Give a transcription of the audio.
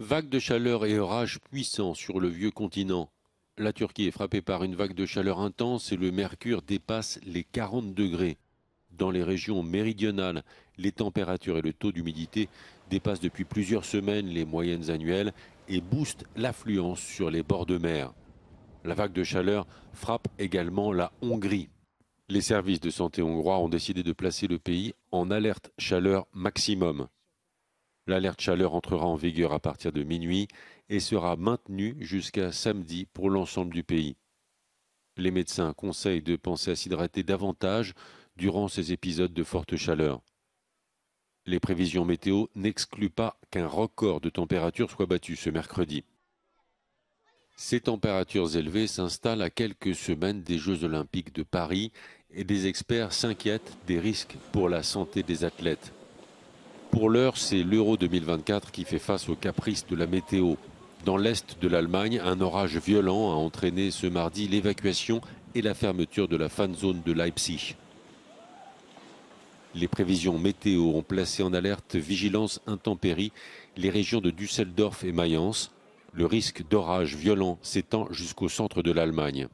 Vague de chaleur et orages puissants sur le vieux continent. La Turquie est frappée par une vague de chaleur intense et le mercure dépasse les 40 degrés. Dans les régions méridionales, les températures et le taux d'humidité dépassent depuis plusieurs semaines les moyennes annuelles et boostent l'affluence sur les bords de mer. La vague de chaleur frappe également la Hongrie. Les services de santé hongrois ont décidé de placer le pays en alerte chaleur maximum. L'alerte chaleur entrera en vigueur à partir de minuit et sera maintenue jusqu'à samedi pour l'ensemble du pays. Les médecins conseillent de penser à s'hydrater davantage durant ces épisodes de forte chaleur. Les prévisions météo n'excluent pas qu'un record de température soit battu ce mercredi. Ces températures élevées s'installent à quelques semaines des Jeux olympiques de Paris et des experts s'inquiètent des risques pour la santé des athlètes. Pour l'heure, c'est l'Euro 2024 qui fait face aux caprices de la météo. Dans l'est de l'Allemagne, un orage violent a entraîné ce mardi l'évacuation et la fermeture de la fan de Leipzig. Les prévisions météo ont placé en alerte vigilance intempérie les régions de Düsseldorf et Mayence. Le risque d'orage violent s'étend jusqu'au centre de l'Allemagne.